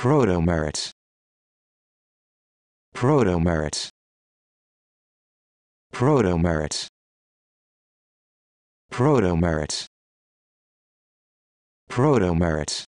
Proto merits. Proto merits. Proto merits. Proto merits. Proto merits.